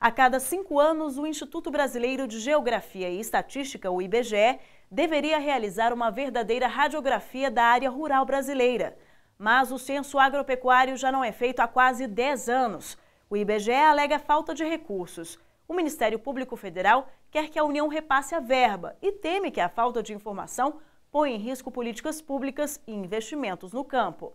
A cada cinco anos, o Instituto Brasileiro de Geografia e Estatística, o IBGE, deveria realizar uma verdadeira radiografia da área rural brasileira. Mas o censo agropecuário já não é feito há quase 10 anos. O IBGE alega falta de recursos. O Ministério Público Federal quer que a União repasse a verba e teme que a falta de informação põe em risco políticas públicas e investimentos no campo.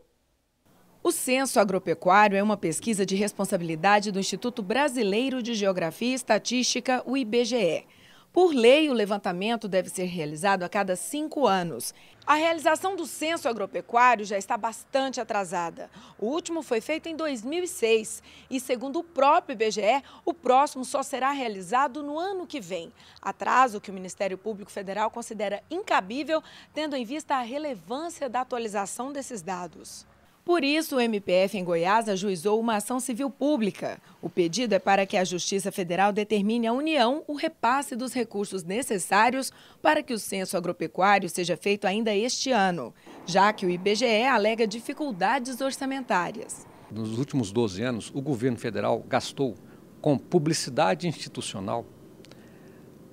O Censo Agropecuário é uma pesquisa de responsabilidade do Instituto Brasileiro de Geografia e Estatística, o IBGE. Por lei, o levantamento deve ser realizado a cada cinco anos. A realização do censo agropecuário já está bastante atrasada. O último foi feito em 2006 e, segundo o próprio IBGE, o próximo só será realizado no ano que vem. Atraso que o Ministério Público Federal considera incabível, tendo em vista a relevância da atualização desses dados. Por isso, o MPF em Goiás ajuizou uma ação civil pública. O pedido é para que a Justiça Federal determine à União o repasse dos recursos necessários para que o censo agropecuário seja feito ainda este ano, já que o IBGE alega dificuldades orçamentárias. Nos últimos 12 anos, o governo federal gastou com publicidade institucional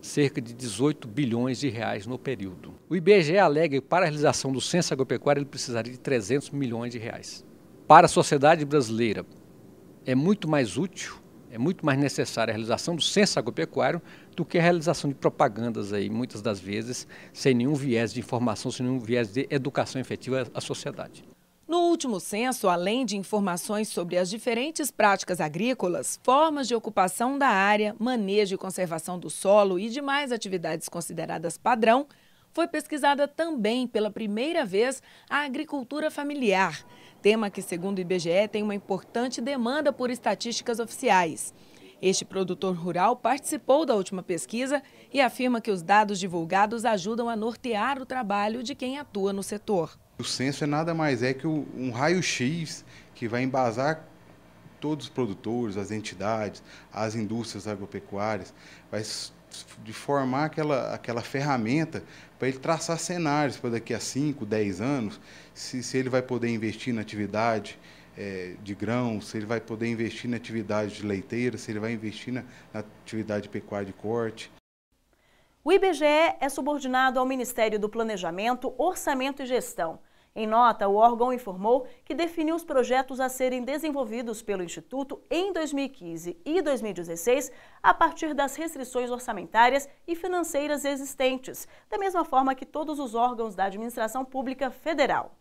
cerca de 18 bilhões de reais no período. O IBGE alega que para a realização do censo agropecuário ele precisaria de 300 milhões de reais. Para a sociedade brasileira é muito mais útil, é muito mais necessária a realização do censo agropecuário do que a realização de propagandas aí, muitas das vezes, sem nenhum viés de informação, sem nenhum viés de educação efetiva à sociedade. No último censo, além de informações sobre as diferentes práticas agrícolas, formas de ocupação da área, manejo e conservação do solo e demais atividades consideradas padrão, foi pesquisada também pela primeira vez a agricultura familiar, tema que, segundo o IBGE, tem uma importante demanda por estatísticas oficiais. Este produtor rural participou da última pesquisa e afirma que os dados divulgados ajudam a nortear o trabalho de quem atua no setor. O censo é nada mais é que um raio-x que vai embasar todos os produtores, as entidades, as indústrias agropecuárias, vai de formar aquela, aquela ferramenta para ele traçar cenários para daqui a 5, 10 anos, se, se ele vai poder investir na atividade é, de grão, se ele vai poder investir na atividade de leiteira, se ele vai investir na, na atividade pecuária de corte. O IBGE é subordinado ao Ministério do Planejamento, Orçamento e Gestão. Em nota, o órgão informou que definiu os projetos a serem desenvolvidos pelo Instituto em 2015 e 2016 a partir das restrições orçamentárias e financeiras existentes, da mesma forma que todos os órgãos da administração pública federal.